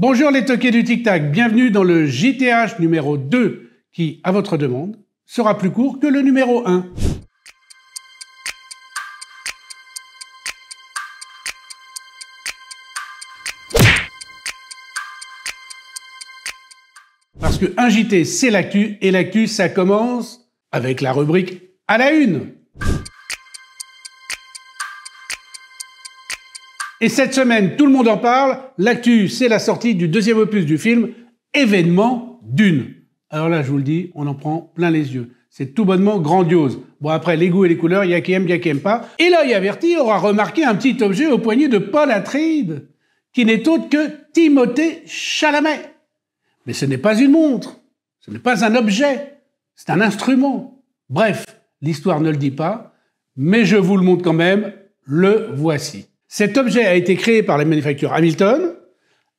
Bonjour les toqués du Tic Tac, bienvenue dans le JTH numéro 2 qui, à votre demande, sera plus court que le numéro 1. Parce que un JT, c'est l'actu, et l'actu, ça commence avec la rubrique à la une. Et cette semaine, tout le monde en parle. L'actu, c'est la sortie du deuxième opus du film, Événement d'une. Alors là, je vous le dis, on en prend plein les yeux. C'est tout bonnement grandiose. Bon, après, les goûts et les couleurs, il y a qui aime, il y a qui aime pas. Et l'œil averti aura remarqué un petit objet au poignet de Paul Atride, qui n'est autre que Timothée Chalamet. Mais ce n'est pas une montre, ce n'est pas un objet, c'est un instrument. Bref, l'histoire ne le dit pas, mais je vous le montre quand même, le voici. Cet objet a été créé par la manufacture Hamilton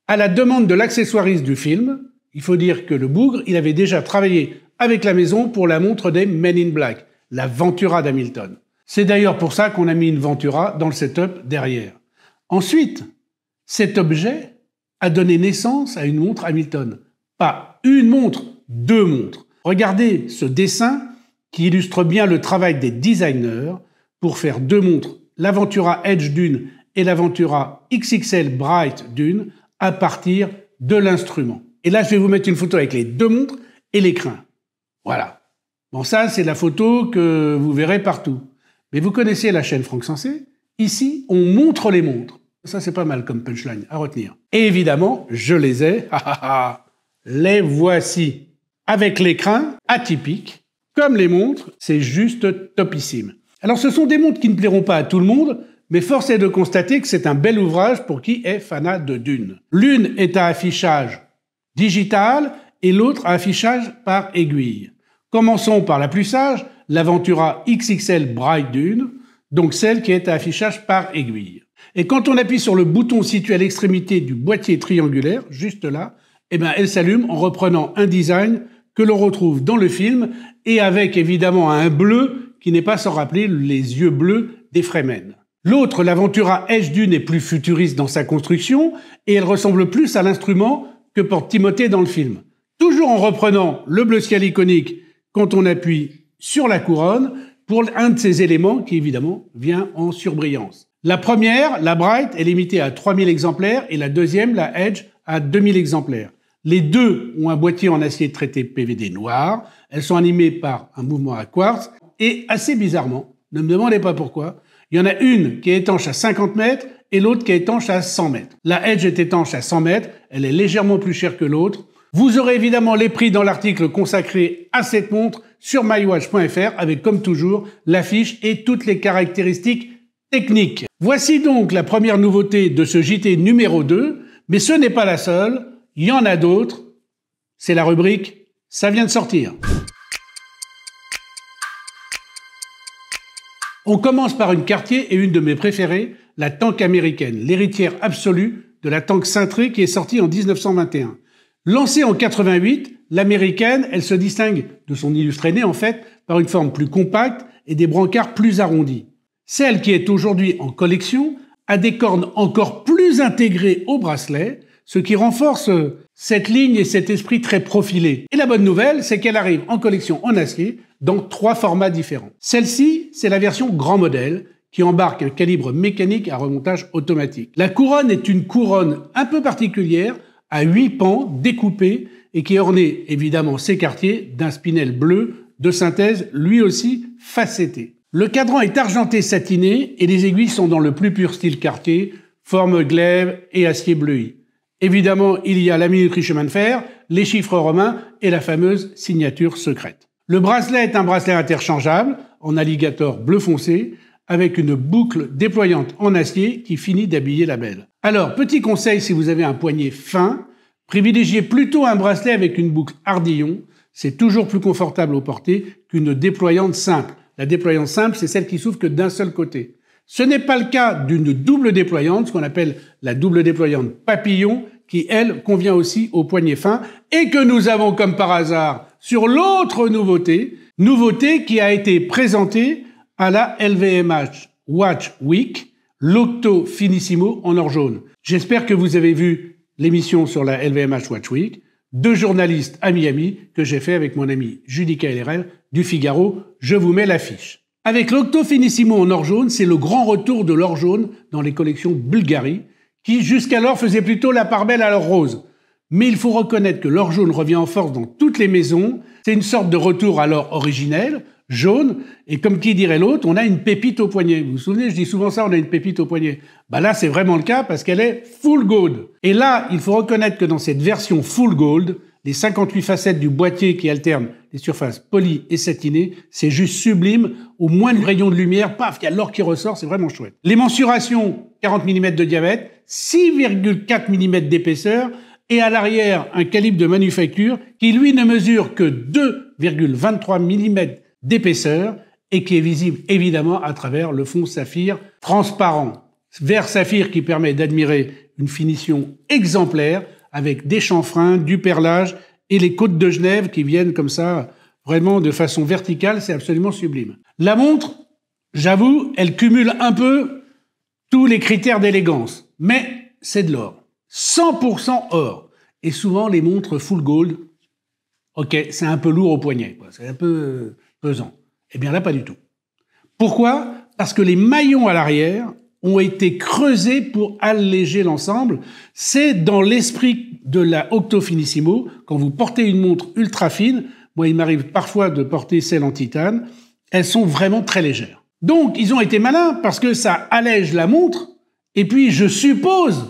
à la demande de l'accessoiriste du film. Il faut dire que le bougre, il avait déjà travaillé avec la maison pour la montre des Men in Black, la Ventura d'Hamilton. C'est d'ailleurs pour ça qu'on a mis une Ventura dans le setup derrière. Ensuite, cet objet a donné naissance à une montre Hamilton. Pas une montre, deux montres. Regardez ce dessin qui illustre bien le travail des designers pour faire deux montres, l'Aventura Edge d'une et l'Aventura XXL Bright Dune à partir de l'instrument. Et là, je vais vous mettre une photo avec les deux montres et l'écran. Voilà. Bon, ça, c'est la photo que vous verrez partout. Mais vous connaissez la chaîne Franck Sensé Ici, on montre les montres. Ça, c'est pas mal comme punchline à retenir. Et évidemment, je les ai. Ah, ah, ah. les voici. Avec l'écran atypique, comme les montres, c'est juste topissime. Alors, ce sont des montres qui ne plairont pas à tout le monde, mais force est de constater que c'est un bel ouvrage pour qui est fanat de Dune. L'une est à affichage digital et l'autre à affichage par aiguille. Commençons par la plus sage, l'Aventura XXL Bright Dune, donc celle qui est à affichage par aiguille. Et quand on appuie sur le bouton situé à l'extrémité du boîtier triangulaire, juste là, eh ben elle s'allume en reprenant un design que l'on retrouve dans le film et avec évidemment un bleu qui n'est pas sans rappeler les yeux bleus des Fremen. L'autre, l'Aventura Edge dune est plus futuriste dans sa construction et elle ressemble plus à l'instrument que porte Timothée dans le film. Toujours en reprenant le bleu ciel iconique quand on appuie sur la couronne pour un de ces éléments qui évidemment vient en surbrillance. La première, la Bright, est limitée à 3000 exemplaires et la deuxième, la Edge, à 2000 exemplaires. Les deux ont un boîtier en acier traité PVD noir. Elles sont animées par un mouvement à quartz et assez bizarrement, ne me demandez pas pourquoi, il y en a une qui est étanche à 50 mètres et l'autre qui est étanche à 100 mètres. La Edge est étanche à 100 mètres, elle est légèrement plus chère que l'autre. Vous aurez évidemment les prix dans l'article consacré à cette montre sur mywatch.fr avec comme toujours l'affiche et toutes les caractéristiques techniques. Voici donc la première nouveauté de ce JT numéro 2, mais ce n'est pas la seule, il y en a d'autres. C'est la rubrique Ça vient de sortir. On commence par une quartier et une de mes préférées, la tank américaine, l'héritière absolue de la tank cintrée qui est sortie en 1921. Lancée en 88, l'américaine, elle se distingue de son illustre aîné en fait par une forme plus compacte et des brancards plus arrondis. Celle qui est aujourd'hui en collection a des cornes encore plus intégrées au bracelet, ce qui renforce cette ligne et cet esprit très profilé. Et la bonne nouvelle, c'est qu'elle arrive en collection en acier dans trois formats différents. Celle-ci, c'est la version grand modèle qui embarque un calibre mécanique à remontage automatique. La couronne est une couronne un peu particulière à huit pans découpés et qui ornée évidemment ses quartiers d'un spinel bleu de synthèse lui aussi facetté. Le cadran est argenté satiné et les aiguilles sont dans le plus pur style quartier, forme glaive et acier bleui. Évidemment, il y a la minuterie chemin de fer, les chiffres romains et la fameuse signature secrète. Le bracelet est un bracelet interchangeable en alligator bleu foncé avec une boucle déployante en acier qui finit d'habiller la belle. Alors, petit conseil si vous avez un poignet fin, privilégiez plutôt un bracelet avec une boucle ardillon. C'est toujours plus confortable au porté qu'une déployante simple. La déployante simple, c'est celle qui s'ouvre que d'un seul côté. Ce n'est pas le cas d'une double déployante, ce qu'on appelle la double déployante papillon, qui, elle, convient aussi au poignet fin et que nous avons, comme par hasard, sur l'autre nouveauté, nouveauté qui a été présentée à la LVMH Watch Week, l'Octo Finissimo en or jaune. J'espère que vous avez vu l'émission sur la LVMH Watch Week, deux journalistes à Miami que j'ai fait avec mon ami Judica LRL du Figaro. Je vous mets l'affiche. Avec l'Octo Finissimo en or jaune, c'est le grand retour de l'or jaune dans les collections Bulgarie, qui jusqu'alors faisait plutôt la part belle à l'or rose. Mais il faut reconnaître que l'or jaune revient en force dans toutes les maisons. C'est une sorte de retour à l'or originel, jaune. Et comme qui dirait l'autre, on a une pépite au poignet. Vous vous souvenez, je dis souvent ça, on a une pépite au poignet. Bah là, c'est vraiment le cas parce qu'elle est full gold. Et là, il faut reconnaître que dans cette version full gold, les 58 facettes du boîtier qui alternent les surfaces polies et satinées, c'est juste sublime. Au moins, de rayon de lumière, paf, il y a l'or qui ressort, c'est vraiment chouette. Les mensurations, 40 mm de diamètre, 6,4 mm d'épaisseur, et à l'arrière un calibre de manufacture qui, lui, ne mesure que 2,23 mm d'épaisseur et qui est visible évidemment à travers le fond saphir transparent. Vert saphir qui permet d'admirer une finition exemplaire avec des chanfreins, du perlage et les côtes de Genève qui viennent comme ça vraiment de façon verticale, c'est absolument sublime. La montre, j'avoue, elle cumule un peu tous les critères d'élégance, mais c'est de l'or. 100% or. Et souvent, les montres full gold, ok, c'est un peu lourd au poignet, c'est un peu euh, pesant. Eh bien là, pas du tout. Pourquoi Parce que les maillons à l'arrière ont été creusés pour alléger l'ensemble. C'est dans l'esprit de la Octofinissimo, quand vous portez une montre ultra fine, moi il m'arrive parfois de porter celle en titane, elles sont vraiment très légères. Donc ils ont été malins parce que ça allège la montre, et puis je suppose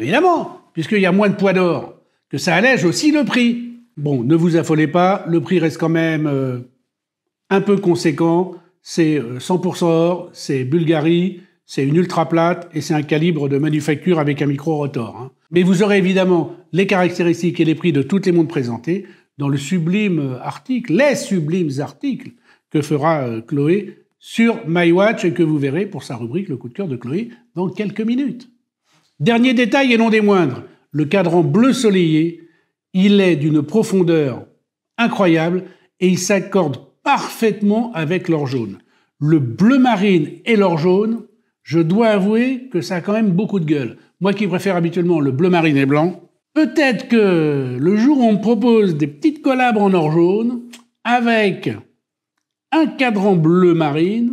Évidemment, puisqu'il y a moins de poids d'or, que ça allège aussi le prix. Bon, ne vous affolez pas, le prix reste quand même euh, un peu conséquent. C'est 100% euh, or, c'est Bulgarie, c'est une ultra plate et c'est un calibre de manufacture avec un micro-rotor. Hein. Mais vous aurez évidemment les caractéristiques et les prix de toutes les montres présentées dans le sublime euh, article, les sublimes articles que fera Chloé sur MyWatch et que vous verrez pour sa rubrique Le coup de cœur de Chloé dans quelques minutes. Dernier détail et non des moindres, le cadran bleu soleillé, il est d'une profondeur incroyable et il s'accorde parfaitement avec l'or jaune. Le bleu marine et l'or jaune, je dois avouer que ça a quand même beaucoup de gueule. Moi qui préfère habituellement le bleu marine et blanc, peut-être que le jour où on me propose des petites collabres en or jaune avec un cadran bleu marine,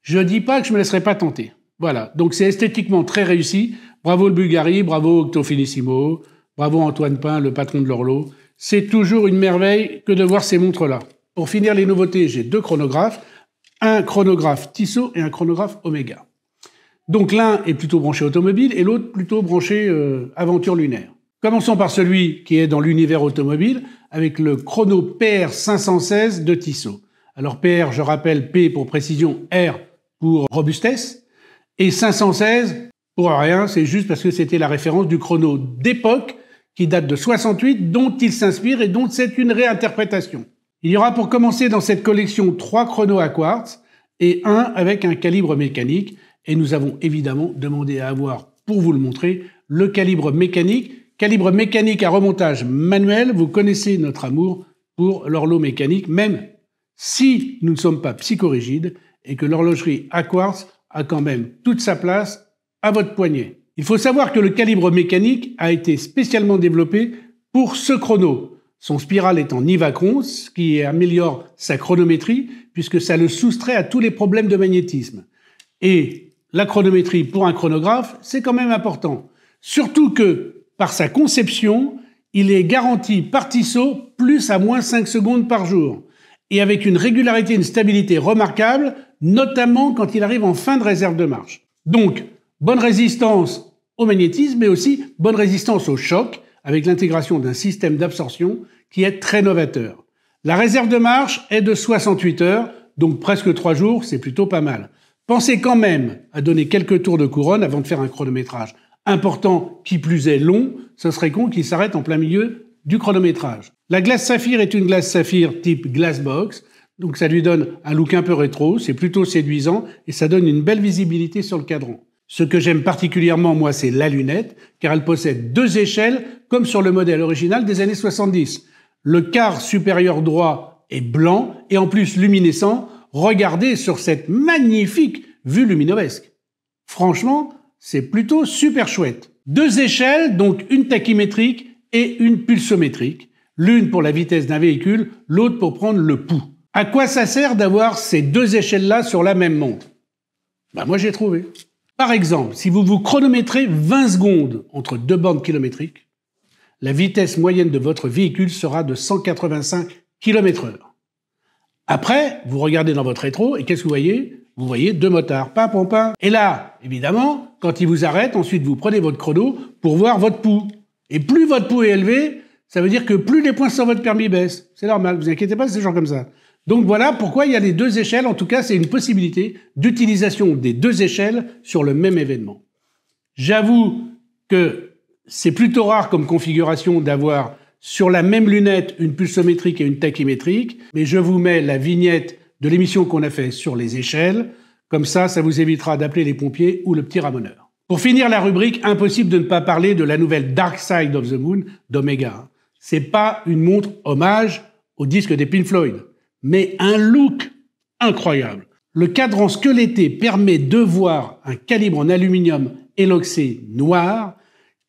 je dis pas que je me laisserai pas tenter. Voilà. Donc c'est esthétiquement très réussi. Bravo le Bulgari, bravo Octo Finissimo, bravo Antoine Pin, le patron de l'Orlo. C'est toujours une merveille que de voir ces montres-là. Pour finir les nouveautés, j'ai deux chronographes, un chronographe Tissot et un chronographe Omega. Donc l'un est plutôt branché automobile et l'autre plutôt branché euh, aventure lunaire. Commençons par celui qui est dans l'univers automobile avec le chrono PR 516 de Tissot. Alors PR, je rappelle P pour précision, R pour robustesse. Et 516, pour rien, c'est juste parce que c'était la référence du chrono d'époque qui date de 68, dont il s'inspire et dont c'est une réinterprétation. Il y aura pour commencer dans cette collection trois chronos à quartz et un avec un calibre mécanique. Et nous avons évidemment demandé à avoir, pour vous le montrer, le calibre mécanique. Calibre mécanique à remontage manuel, vous connaissez notre amour pour l'horloge mécanique, même si nous ne sommes pas psychorigides et que l'horlogerie à quartz a quand même toute sa place à votre poignet. Il faut savoir que le calibre mécanique a été spécialement développé pour ce chrono. Son spirale est en ivacron, ce qui améliore sa chronométrie puisque ça le soustrait à tous les problèmes de magnétisme. Et la chronométrie pour un chronographe, c'est quand même important. Surtout que, par sa conception, il est garanti par Tissot plus à moins 5 secondes par jour et avec une régularité et une stabilité remarquables, notamment quand il arrive en fin de réserve de marche. Donc, bonne résistance au magnétisme, mais aussi bonne résistance au choc, avec l'intégration d'un système d'absorption qui est très novateur. La réserve de marche est de 68 heures, donc presque 3 jours, c'est plutôt pas mal. Pensez quand même à donner quelques tours de couronne avant de faire un chronométrage important, qui plus est long, ce serait con qu'il s'arrête en plein milieu du chronométrage. La glace saphir est une glace saphir type glass box, donc ça lui donne un look un peu rétro, c'est plutôt séduisant et ça donne une belle visibilité sur le cadran. Ce que j'aime particulièrement, moi, c'est la lunette, car elle possède deux échelles, comme sur le modèle original des années 70. Le quart supérieur droit est blanc et en plus luminescent. Regardez sur cette magnifique vue luminovesque. Franchement, c'est plutôt super chouette. Deux échelles, donc une tachymétrique et une pulsométrique, l'une pour la vitesse d'un véhicule, l'autre pour prendre le pouls. À quoi ça sert d'avoir ces deux échelles-là sur la même montre ben Moi j'ai trouvé. Par exemple, si vous vous chronométrez 20 secondes entre deux bandes kilométriques, la vitesse moyenne de votre véhicule sera de 185 km/h. Après, vous regardez dans votre rétro et qu'est-ce que vous voyez Vous voyez deux motards, pas pam, Et là, évidemment, quand ils vous arrêtent, ensuite vous prenez votre chrono pour voir votre pouls. Et plus votre pouls est élevé, ça veut dire que plus les points sur votre permis baissent. C'est normal, vous inquiétez pas, c'est des gens comme ça. Donc voilà pourquoi il y a les deux échelles. En tout cas, c'est une possibilité d'utilisation des deux échelles sur le même événement. J'avoue que c'est plutôt rare comme configuration d'avoir sur la même lunette une pulsométrique et une tachymétrique, mais je vous mets la vignette de l'émission qu'on a fait sur les échelles. Comme ça, ça vous évitera d'appeler les pompiers ou le petit ramoneur. Pour finir la rubrique, impossible de ne pas parler de la nouvelle Dark Side of the Moon d'Omega. C'est pas une montre hommage au disque des Pink Floyd, mais un look incroyable. Le cadran squeletté permet de voir un calibre en aluminium éloxé noir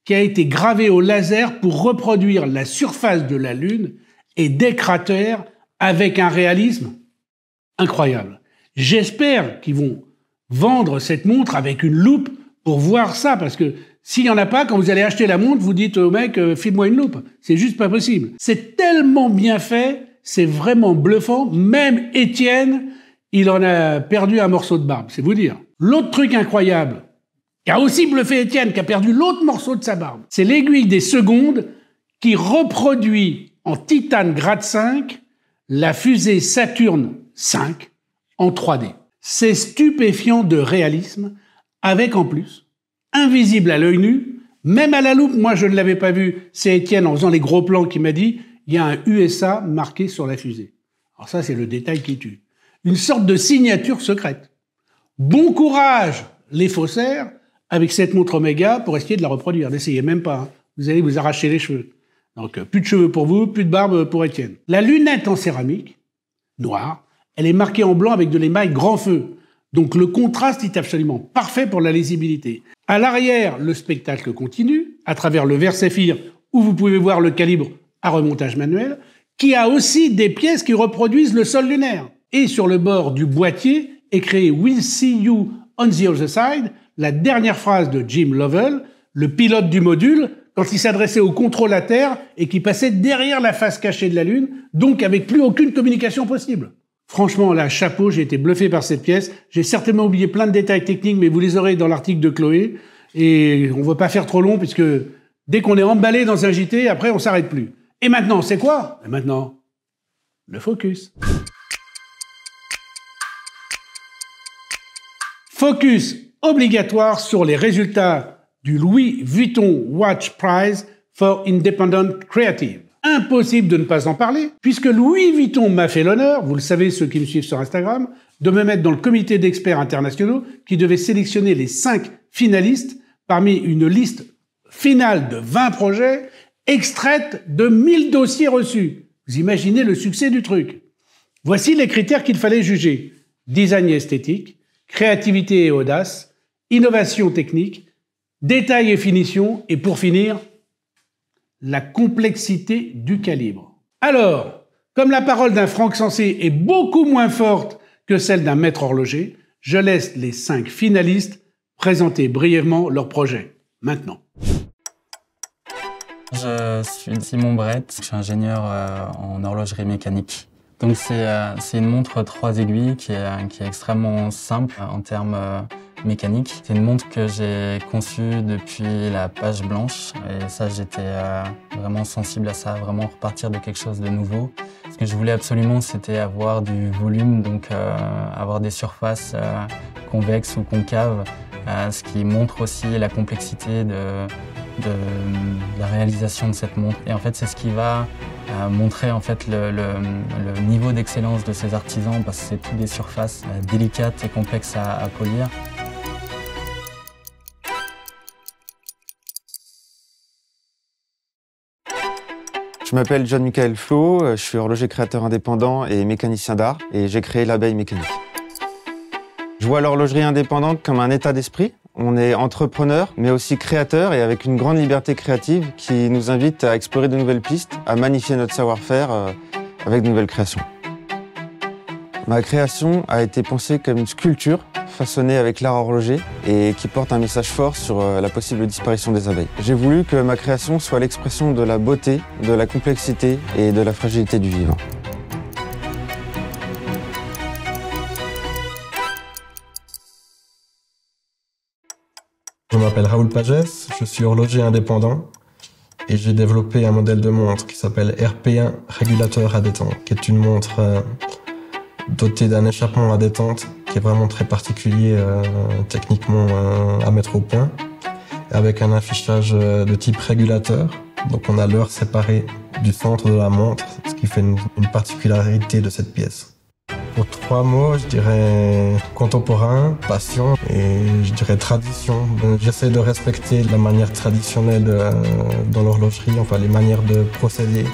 qui a été gravé au laser pour reproduire la surface de la Lune et des cratères avec un réalisme incroyable. J'espère qu'ils vont vendre cette montre avec une loupe pour voir ça, parce que s'il n'y en a pas, quand vous allez acheter la montre, vous dites au mec, euh, moi une loupe. C'est juste pas possible. C'est tellement bien fait, c'est vraiment bluffant. Même Étienne, il en a perdu un morceau de barbe, c'est vous dire. L'autre truc incroyable, qui a aussi bluffé Étienne, qui a perdu l'autre morceau de sa barbe, c'est l'aiguille des secondes qui reproduit en titane grade 5 la fusée Saturne 5 en 3D. C'est stupéfiant de réalisme avec en plus, invisible à l'œil nu, même à la loupe, moi je ne l'avais pas vu, c'est Étienne en faisant les gros plans qui m'a dit, il y a un USA marqué sur la fusée. Alors ça c'est le détail qui tue. Une sorte de signature secrète. Bon courage les faussaires avec cette montre Omega pour essayer de la reproduire. N'essayez même pas, hein. vous allez vous arracher les cheveux. Donc euh, plus de cheveux pour vous, plus de barbe pour Étienne. La lunette en céramique, noire, elle est marquée en blanc avec de l'émail grand feu. Donc le contraste est absolument parfait pour la lisibilité. À l'arrière, le spectacle continue à travers le verre où vous pouvez voir le calibre à remontage manuel, qui a aussi des pièces qui reproduisent le sol lunaire. Et sur le bord du boîtier est créé We'll see you on the other side, la dernière phrase de Jim Lovell, le pilote du module, quand il s'adressait au contrôle à terre et qui passait derrière la face cachée de la Lune, donc avec plus aucune communication possible. Franchement, là, chapeau, j'ai été bluffé par cette pièce. J'ai certainement oublié plein de détails techniques, mais vous les aurez dans l'article de Chloé. Et on ne va pas faire trop long, puisque dès qu'on est emballé dans un JT, après, on s'arrête plus. Et maintenant, c'est quoi Et maintenant, le focus. Focus obligatoire sur les résultats du Louis Vuitton Watch Prize for Independent Creative impossible de ne pas en parler, puisque Louis Vuitton m'a fait l'honneur, vous le savez ceux qui me suivent sur Instagram, de me mettre dans le comité d'experts internationaux qui devait sélectionner les cinq finalistes parmi une liste finale de 20 projets extraite de 1000 dossiers reçus. Vous imaginez le succès du truc. Voici les critères qu'il fallait juger. Design esthétique, créativité et audace, innovation technique, détail et finition, et pour finir, la complexité du calibre. Alors, comme la parole d'un franc Sensé est beaucoup moins forte que celle d'un maître horloger, je laisse les cinq finalistes présenter brièvement leur projet. Maintenant. Je suis Simon Brett, je suis ingénieur euh, en horlogerie mécanique. Donc euh, c'est une montre trois aiguilles qui est, qui est extrêmement simple euh, en termes mécanique. C'est une montre que j'ai conçue depuis la page blanche et ça j'étais euh, vraiment sensible à ça, vraiment repartir de quelque chose de nouveau. Ce que je voulais absolument c'était avoir du volume, donc euh, avoir des surfaces euh, convexes ou concaves, ce qui montre aussi la complexité de, la réalisation de cette montre. Et en fait c'est ce qui va montrer en fait le, niveau d'excellence de ces artisans parce que c'est toutes des surfaces délicates et complexes à polir. Je m'appelle John-Michael Flo, euh, je suis horloger créateur indépendant et mécanicien d'art, et j'ai créé l'abeille mécanique. Je vois l'horlogerie indépendante comme un état d'esprit. On est entrepreneur, mais aussi créateur, et avec une grande liberté créative qui nous invite à explorer de nouvelles pistes, à magnifier notre savoir-faire euh, avec de nouvelles créations. Ma création a été pensée comme une sculpture façonné avec l'art horloger et qui porte un message fort sur euh, la possible disparition des abeilles. J'ai voulu que ma création soit l'expression de la beauté, de la complexité et de la fragilité du vivant. Je m'appelle Raoul Pages, je suis horloger indépendant et j'ai développé un modèle de montre qui s'appelle RP1 régulateur à détente, qui est une montre euh, dotée d'un échappement à détente qui est vraiment très particulier euh, techniquement euh, à, mettre au point, avec un affichage euh, de type régulateur. Donc on a l'heure séparée du centre de la montre, ce qui fait une, une particularité de cette pièce. Pour trois mots, je dirais contemporain, passion et je dirais tradition. J'essaie de respecter la manière traditionnelle dans l'horlogerie, enfin les manières de procéder.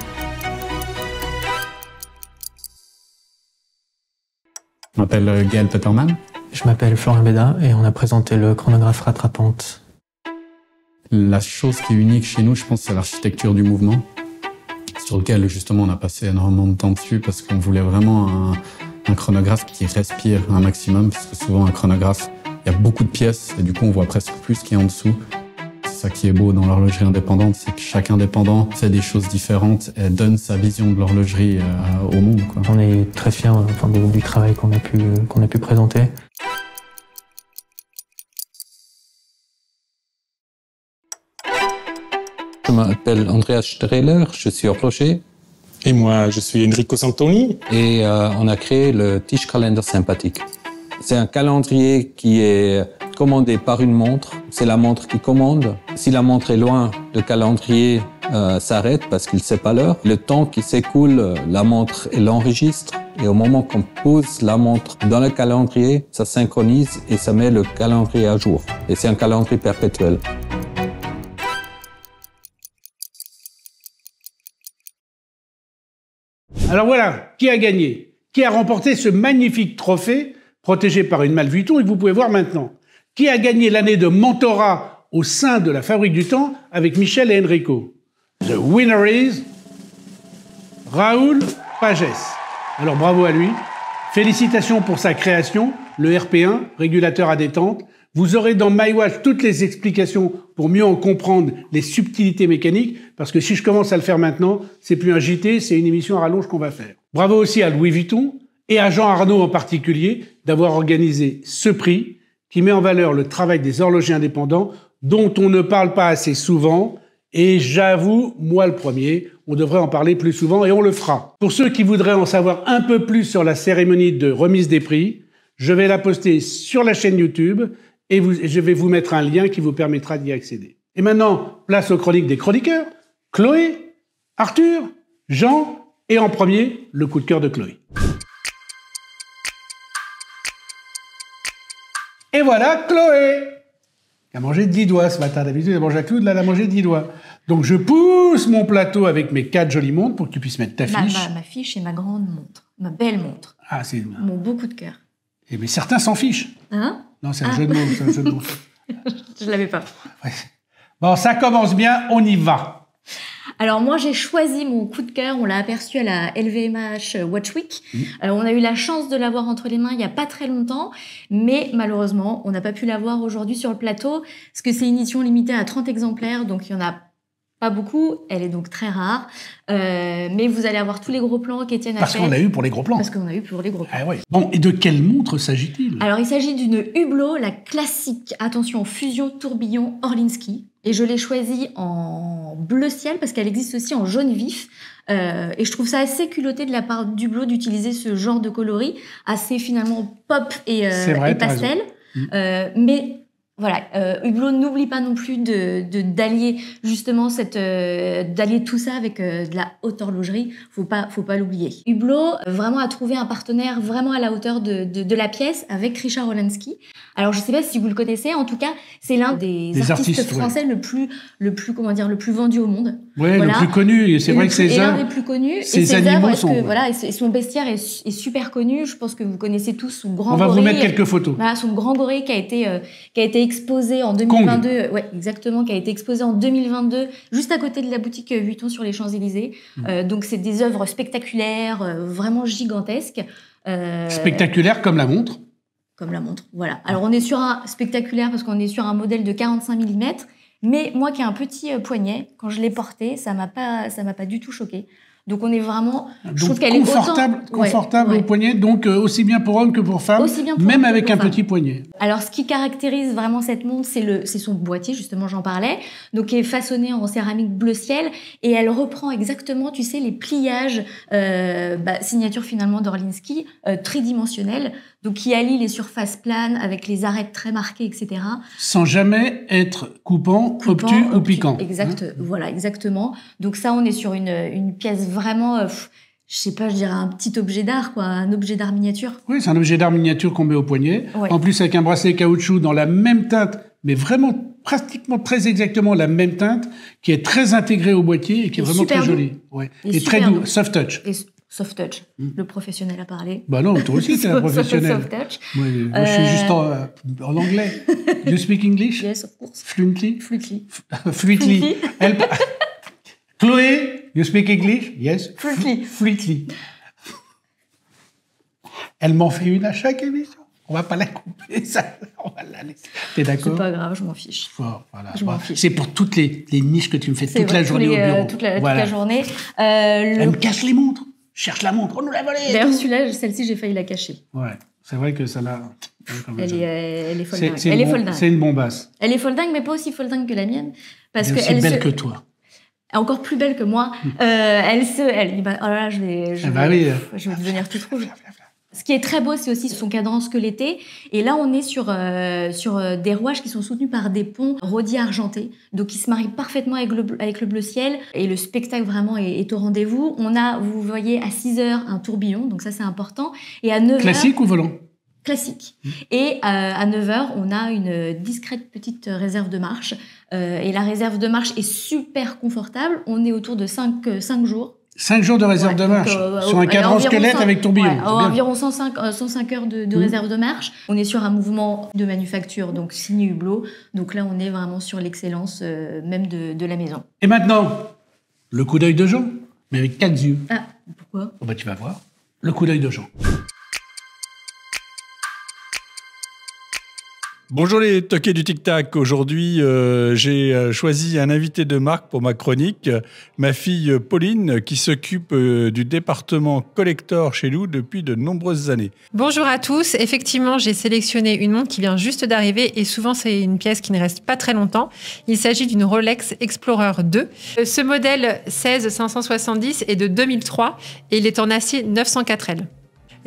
Je m'appelle euh, Gaël Peterman. Je m'appelle Florian Béda et on a présenté le chronographe rattrapante. La chose qui est unique chez nous, je pense, c'est l'architecture du mouvement, sur lequel justement on a passé énormément de temps dessus parce qu'on voulait vraiment un, chronographe qui respire un maximum, parce que souvent un chronographe, il y a beaucoup de pièces et du coup on voit presque plus ce qui est en dessous ça qui est beau dans l'horlogerie indépendante, c'est que chaque indépendant fait des choses différentes et donne sa vision de l'horlogerie euh, au monde. On est très fiers euh, du, travail qu'on a, pu, euh, qu'on a pu présenter. Je m'appelle Andreas Strehler, je suis horloger. Et moi, je suis Enrico Santoni. Et on a créé le Tischkalender sympathique. C'est un calendrier qui est commandé par une montre, c'est la montre qui commande. Si la montre est loin, le calendrier euh, s'arrête parce qu'il ne sait pas l'heure. Le temps qui s'écoule, euh, la montre l'enregistre. Et au moment qu'on pose la montre dans le calendrier, ça synchronise et ça met le calendrier à jour. Et c'est un calendrier perpétuel. Alors voilà, qui a gagné Qui a remporté ce magnifique trophée protégé par une malvuiton et que vous pouvez voir maintenant qui a gagné l'année de mentorat au sein de la Fabrique du Temps avec Michel et Enrico. The winner is Raoul pages Alors bravo à lui. Félicitations pour sa création, le RP1, régulateur à détente. Vous aurez dans MyWatch toutes les explications pour mieux en comprendre les subtilités mécaniques, parce que si je commence à le faire maintenant, c'est plus un JT, c'est une émission à rallonge qu'on va faire. Bravo aussi à Louis Vuitton et à Jean Arnaud en particulier d'avoir organisé ce prix qui met en valeur le travail des horlogers indépendants dont on ne parle pas assez souvent. Et j'avoue, moi le premier, on devrait en parler plus souvent et on le fera. Pour ceux qui voudraient en savoir un peu plus sur la cérémonie de remise des prix, je vais la poster sur la chaîne YouTube et, je vais vous mettre un lien qui vous permettra d'y accéder. Et maintenant, place aux chroniques des chroniqueurs. Chloé, Arthur, Jean et en premier, le coup de cœur de Chloé. Et voilà Chloé Elle a mangé 10 doigts ce matin. D'habitude, elle à Claude, là, elle a mangé 10 doigts. Donc je pousse mon plateau avec mes quatre jolies montres pour que tu puisses mettre ta fiche. Ma, fiche et ma grande montre. Ma belle montre. Ah, c'est... Mon beaucoup de cœur. Et eh, mais certains s'en fichent. Hein Non, ah. c'est un, jeu de mots. je ne l'avais pas. Bon, ça commence bien, on y va. Alors moi, j'ai choisi mon coup de cœur. On l'a aperçu à la LVMH euh, Watch Week. Mm. Euh, on a eu la chance de l'avoir entre les mains il n'y a pas très longtemps, mais malheureusement, on n'a pas pu l'avoir aujourd'hui sur le plateau parce que c'est une édition limitée à 30 exemplaires, donc il y en a pas beaucoup, elle est donc très rare, euh, mais vous allez avoir tous les gros plans qu'Étienne a Parce qu'on a eu pour les gros plans. Parce qu'on a eu pour les gros plans. Ah Bon, et de quelle montre s'agit-il Alors, il s'agit d'une Hublot, la classique, attention, fusion tourbillon Orlinski. Et je l'ai choisie en bleu ciel parce qu'elle existe aussi en jaune vif. Euh, et je trouve ça assez culotté de la part du bleu d'utiliser ce genre de coloris, assez finalement pop et, euh, pastel. Mm. Euh, mais voilà, euh, Hublot n'oublie pas non plus de d'allier justement cette euh, d'allier tout ça avec euh, de la haute horlogerie. Faut pas faut pas l'oublier. Hublot vraiment a trouvé un partenaire vraiment à la hauteur de, de, la pièce avec Richard Olenski. Alors je sais pas si vous le connaissez, en tout cas c'est l'un des, artistes, français le plus le plus comment dire le plus vendu au monde. Ouais, le plus connu. C'est vrai que c'est un des plus connus. et sont... voilà, son bestiaire est, super connu. Je pense que vous connaissez tous son grand. On va vous mettre quelques photos. son grand gorille qui a été euh, qui a été exposé en 2022. Ouais, exactement, qui a été exposé en 2022, juste à côté de la boutique euh, Vuitton sur les Champs Élysées. Mm. Euh, donc c'est des œuvres spectaculaires, vraiment gigantesques. Spectaculaires comme la montre. Comme la montre, voilà. Alors on est sur un spectaculaire parce qu'on est sur un modèle de 45 mm mais moi qui ai un petit euh, poignet, quand je l'ai porté, ça m'a pas, ça m'a pas du tout choqué. Donc on est vraiment, je trouve qu'elle est confortable, confortable au poignet, donc euh, aussi bien pour homme que pour femme, même avec un petit poignet. Alors ce qui caractérise vraiment cette montre, c'est le, c'est son boîtier justement, j'en parlais, donc qui est façonné en céramique bleu ciel et elle reprend exactement, tu sais, les pliages euh, bah, signature finalement d'Orlinski euh, tridimensionnel, donc qui allie les surfaces planes avec les arêtes très marquées, etc. Sans jamais être coupant, obtus, ou piquant. Exact, hein. voilà, exactement. Donc ça, on est sur une, une pièce vraiment, je euh, je sais pas, je dirais un petit objet d'art, quoi, un objet d'art miniature. Oui, c'est un objet d'art miniature qu'on met au poignet. En plus, avec un bracelet caoutchouc dans la même teinte, mais vraiment pratiquement très exactement la même teinte, qui est très intégrée au boîtier et qui est, vraiment très jolie. Ouais. Et, très doux, soft touch. soft touch. Hmm. Le professionnel a parlé. Bah non, toi aussi, t'es un professionnel. soft touch. Moi, je suis euh, juste en, euh, anglais. You speak English? Yes, of course. Fluently? Fluently. Fluently. Fluently. Chloé, you speak English? Yes. Fruitly. Fruitly. Elle m'en fait une à chaque émission. On va pas la couper, ça. On va la laisser. T'es d'accord C'est pas grave, je m'en fiche. voilà, C'est pour toutes les, les, niches que tu me fais toute, la journée au bureau. Euh, toute la, journée. Euh, elle me cache les montres. cherche la montre. On nous l'a volée. D'ailleurs, celui-là, celle-ci, j'ai failli la cacher. Ouais. C'est vrai que ça l'a. Elle, est, euh, elle est folle dingue. elle est folle C'est une bombasse. Elle est folle dingue, mais pas aussi folle dingue que la mienne. Parce elle est elle belle que toi encore plus belle que moi, euh, elle se, elle dit, oh là là, je vais, ah bah je, vais, devenir toute rouge. Ce qui est très beau, c'est aussi son cadran l'été. Et là, on est sur, euh, sur euh, des rouages qui sont soutenus par des ponts rodis argentés, donc qui se marient parfaitement avec le, avec le bleu ciel. Et le spectacle vraiment est, au rendez-vous. On a, vous voyez, à 6 heures, un tourbillon, donc ça c'est important. Et à 9 Classique ou volant classique. Mmh. Et à 9h, on a une discrète petite réserve de marche euh, et la réserve de marche est super confortable. On est autour de 5, euh, jours. 5 jours de réserve de marche euh, sur un cadran squelette avec tourbillon. Ouais, environ 105, heures de, mmh. réserve de marche. On est sur un mouvement de manufacture, donc signé hublot. Donc là, on est vraiment sur l'excellence même de, la maison. Et maintenant, le coup d'œil de Jean, mais avec quatre yeux. Ah, pourquoi oh, bah, Tu vas voir. Le coup d'œil de Jean. Bonjour les toqués du Tic Tac. Aujourd'hui, euh, j'ai euh, choisi un invité de marque pour ma chronique, ma fille Pauline, qui s'occupe euh, du département collector chez nous depuis de nombreuses années. Bonjour à tous. Effectivement, j'ai sélectionné une montre qui vient juste d'arriver et souvent c'est une pièce qui ne reste pas très longtemps. Il s'agit d'une Rolex Explorer 2. Ce modèle 16570 est de 2003 et il est en acier 904L.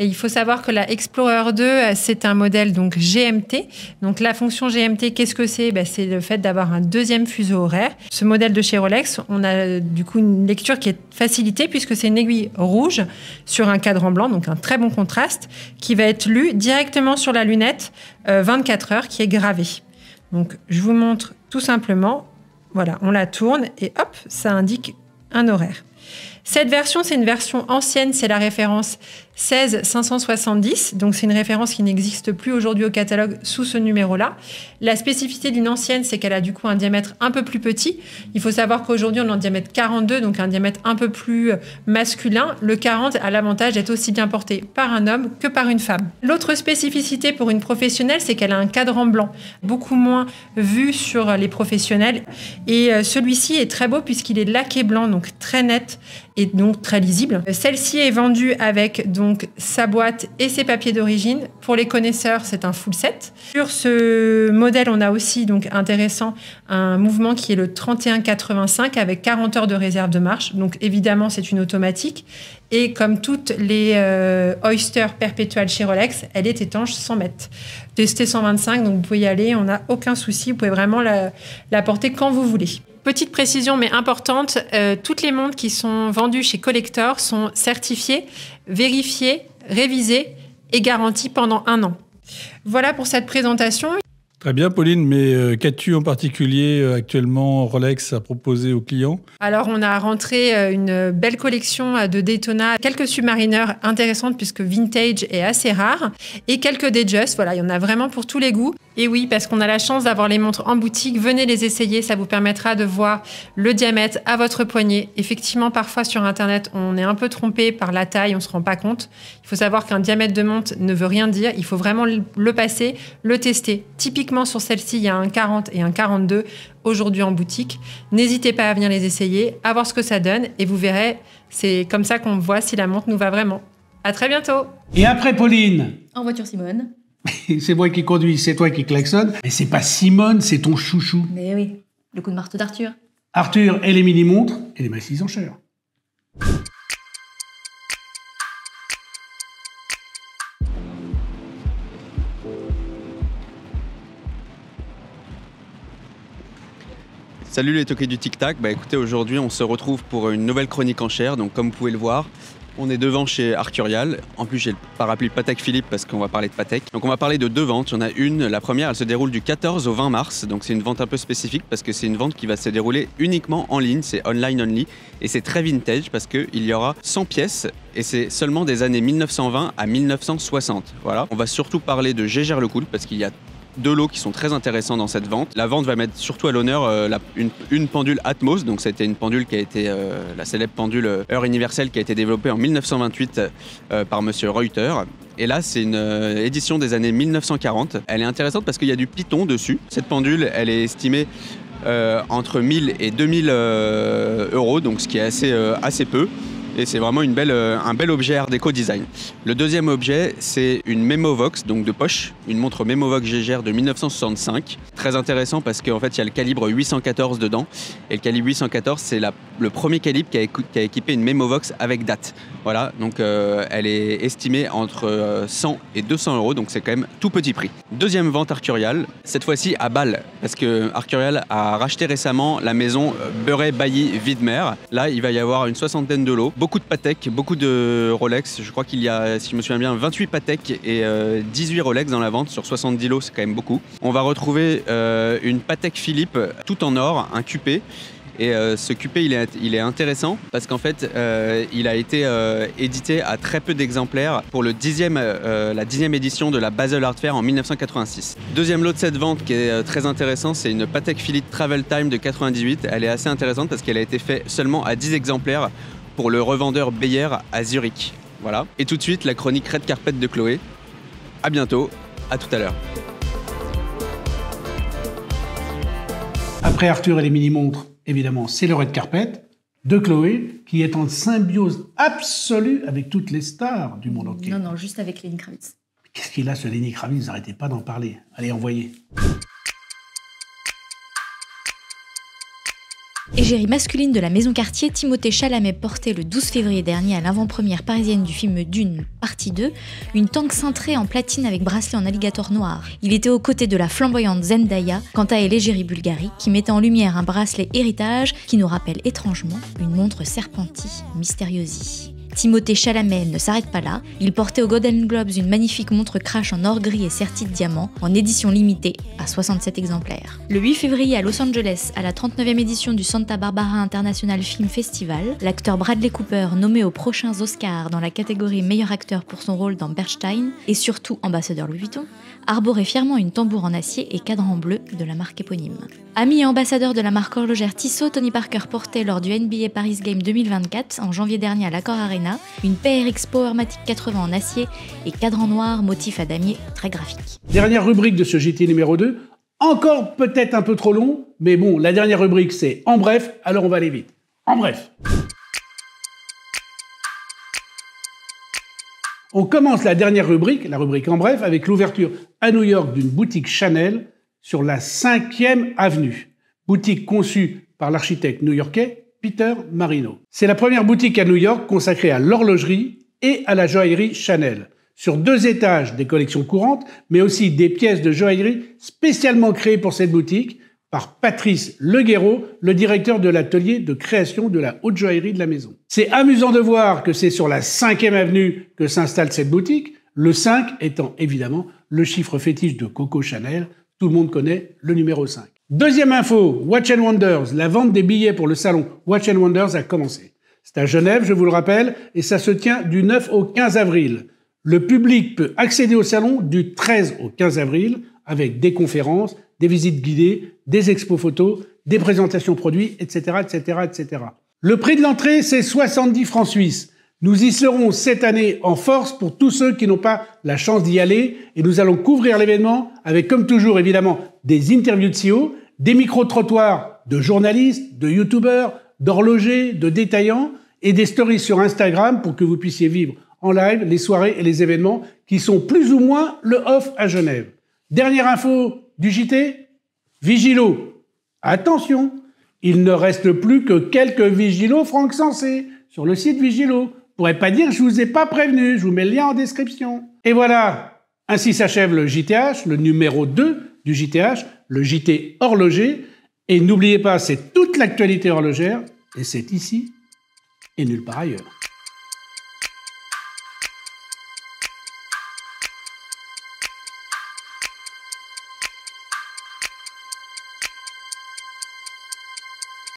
Et il faut savoir que la Explorer 2, euh, c'est un modèle donc GMT. Donc la fonction GMT, qu'est-ce que c'est ben, C'est le fait d'avoir un deuxième fuseau horaire. Ce modèle de chez Rolex, on a euh, du coup une lecture qui est facilitée puisque c'est une aiguille rouge sur un cadran blanc, donc un très bon contraste, qui va être lu directement sur la lunette 24 euh, heures qui est gravée. Donc je vous montre tout simplement. Voilà, on la tourne et hop, ça indique un horaire. Cette version, c'est une version ancienne, c'est la référence 16 570, donc c'est une référence qui n'existe plus aujourd'hui au catalogue sous ce numéro-là. La spécificité d'une ancienne, c'est qu'elle a du coup un diamètre un peu plus petit. Il faut savoir qu'aujourd'hui, on a un diamètre 42, donc un diamètre un peu plus euh, masculin. Le 40 a l'avantage d'être aussi bien porté par un homme que par une femme. L'autre spécificité pour une professionnelle, c'est qu'elle a un cadran blanc, beaucoup moins vu sur les professionnels. Et euh, celui-ci est très beau puisqu'il est laqué blanc, donc très net et donc très lisible. Celle-ci est vendue avec donc donc sa boîte et ses papiers d'origine. Pour les connaisseurs, c'est un full set. Sur ce modèle, on a aussi donc intéressant un mouvement qui est le 3185 avec 40 heures de réserve de marche. Donc évidemment, c'est une automatique et comme toutes les euh, Oyster Perpetual chez Rolex, elle est étanche 100 mètres. Testé 125, donc vous pouvez y aller, on n'a aucun souci, vous pouvez vraiment la, porter quand vous voulez. Petite précision mais importante, euh, toutes les montres qui sont vendues chez Collector sont certifiées vérifié, révisé et garanti pendant un an. Voilà pour cette présentation. Très bien, Pauline, mais euh, qu'as-tu en particulier euh, actuellement Rolex à proposer aux clients Alors, on a rentré euh, une belle collection de Daytona, quelques submarineurs intéressantes puisque vintage est assez rare, et quelques Datejust. Voilà, il y en a vraiment pour tous les goûts. Et oui, parce qu'on a la chance d'avoir les montres en boutique, venez les essayer, ça vous permettra de voir le diamètre à votre poignet. Effectivement, parfois sur Internet, on est un peu trompé par la taille, on ne se rend pas compte. Il faut savoir qu'un diamètre de montre ne veut rien dire, il faut vraiment le passer, le tester. typique sur celle-ci, il y a un 40 et un 42 aujourd'hui en boutique. N'hésitez pas à venir les essayer, à voir ce que ça donne et vous verrez, c'est comme ça qu'on voit si la montre nous va vraiment. À très bientôt. Et après Pauline. En voiture Simone. c'est moi qui conduis, c'est toi qui klaxonne. Mais c'est pas Simone, c'est ton chouchou. Mais oui, le coup de marteau d'Arthur. Arthur et les mini-montres et les en enchères. Salut les toqués du Tic Tac. Bah écoutez, aujourd'hui, on se retrouve pour une nouvelle chronique en chair. Donc, comme vous pouvez le voir, on est devant chez Arcurial. En plus, j'ai le parapluie Patek Philippe parce qu'on va parler de Patek. Donc, on va parler de deux ventes. on a une. La première, elle se déroule du 14 au 20 mars. Donc, c'est une vente un peu spécifique parce que c'est une vente qui va se dérouler uniquement en ligne. C'est online only. Et c'est très vintage parce qu'il y aura 100 pièces et c'est seulement des années 1920 à 1960. Voilà. On va surtout parler de Gégère Cool parce qu'il y a de l'eau qui sont très intéressants dans cette vente. La vente va mettre surtout à l'honneur euh, une, pendule Atmos, donc c'était une pendule qui a été euh, la célèbre pendule euh, Heure universelle qui a été développée en 1928 par Monsieur Reuter. Et là, c'est une édition des années 1940. Elle est intéressante parce qu'il y a du python dessus. Cette pendule, elle est estimée entre 1000 et 2000 euros, donc ce qui est assez, assez peu et c'est vraiment euh, un bel objet art déco design. Le deuxième objet, c'est une Memovox, donc de poche, une montre Memovox GGR de 1965. Très intéressant parce qu'en fait, il y a le calibre 814 dedans. Et le calibre 814, c'est le premier calibre qui a, équipé une Memovox avec date. Voilà, donc euh, elle est estimée entre 100 euh, et 200 euros, donc c'est quand même tout petit prix. Deuxième vente Arcurial, cette fois-ci à Bâle, parce que Arcurial a racheté récemment la maison beuret bailly Widmer. Là, il va y avoir une soixantaine de lots beaucoup de Patek, beaucoup de Rolex. Je crois qu'il y a, si je me souviens bien, 28 Patek et 18 euh, Rolex dans la vente sur 70 lots, c'est quand même beaucoup. On va retrouver euh, une Patek Philippe tout en or, un cupé. Et euh, ce QP, il est, intéressant parce qu'en fait, il a été édité à très peu d'exemplaires pour le dixième, la dixième édition de la Basel Art Fair en 1986. Deuxième lot de cette vente qui est très intéressant, c'est une Patek Philippe Travel Time de 98. Elle est assez intéressante parce qu'elle a été faite seulement à 10 exemplaires pour le revendeur Bayer à Zurich. Voilà. Et tout de suite, la chronique Red Carpet de Chloé. À bientôt, à tout à l'heure. Après Arthur et les mini-montres, évidemment, c'est le Red Carpet de Chloé, qui est en symbiose absolue avec toutes les stars du monde entier. Non, non, juste avec Lenny Kravitz. Qu'est-ce qu'il a, ce Lenny Kravitz N'arrêtez pas d'en parler. Allez, envoyez. Égérie masculine de la Maison quartier, Timothée Chalamet portait le 12 février dernier à l'avant-première parisienne du film Dune, partie 2, une tank cintrée en platine avec bracelet en alligator noir. Il était aux côtés de la flamboyante Zendaya, quant à elle Bulgarie, qui mettait en lumière un bracelet héritage qui nous rappelle étrangement une montre serpentie, mystérieuse. Timothée Chalamet ne s'arrête pas là. Il portait aux Golden Globes une magnifique montre crash en or gris et sertie de diamant, en édition limitée, à 67 exemplaires. Le 8 février à Los Angeles, à la 39e édition du Santa Barbara International Film Festival, l'acteur Bradley Cooper, nommé aux prochains Oscars dans la catégorie meilleur acteur pour son rôle dans Bernstein, et surtout ambassadeur Louis Vuitton, arborait fièrement une tambour en acier et cadran bleu de la marque éponyme. Ami et ambassadeur de la marque horlogère Tissot, Tony Parker portait lors du NBA Paris Game 2024 en janvier dernier à l'Accor Arena une PRX Powermatic 80 en acier et cadran noir, motif à damier très graphique. Dernière rubrique de ce JT numéro 2, encore peut-être un peu trop long, mais bon, la dernière rubrique c'est en bref, alors on va aller vite. En bref. On commence la dernière rubrique, la rubrique en bref, avec l'ouverture à New York d'une boutique Chanel sur la 5e avenue. Boutique conçue par l'architecte new-yorkais Peter Marino. C'est la première boutique à New York consacrée à l'horlogerie et à la joaillerie Chanel. Sur deux étages, des collections courantes, mais aussi des pièces de joaillerie spécialement créées pour cette boutique, par Patrice Leguero, le directeur de l'atelier de création de la haute joaillerie de la maison. C'est amusant de voir que c'est sur la 5 avenue que s'installe cette boutique, le 5 étant évidemment le chiffre fétiche de Coco Chanel, tout le monde connaît le numéro 5. Deuxième info, Watch and Wonders, la vente des billets pour le salon Watch and Wonders a commencé. C'est à Genève, je vous le rappelle, et ça se tient du 9 au 15 avril. Le public peut accéder au salon du 13 au 15 avril avec des conférences, des visites guidées, des expos photos, des présentations produits, etc., etc., etc. Le prix de l'entrée, c'est 70 francs suisses. Nous y serons cette année en force pour tous ceux qui n'ont pas la chance d'y aller et nous allons couvrir l'événement avec, comme toujours, évidemment, des interviews de CEO, des micro-trottoirs de journalistes, de youtubeurs, d'horlogers, de détaillants et des stories sur Instagram pour que vous puissiez vivre en live les soirées et les événements qui sont plus ou moins le off à Genève. Dernière info du JT Vigilo. Attention, il ne reste plus que quelques vigilos francs censés sur le site Vigilo. Pourrait pas dire je vous ai pas prévenu, je vous mets le lien en description. Et voilà, ainsi s'achève le JTH, le numéro 2 du JTH, le JT horloger. Et n'oubliez pas, c'est toute l'actualité horlogère, et c'est ici et nulle part ailleurs.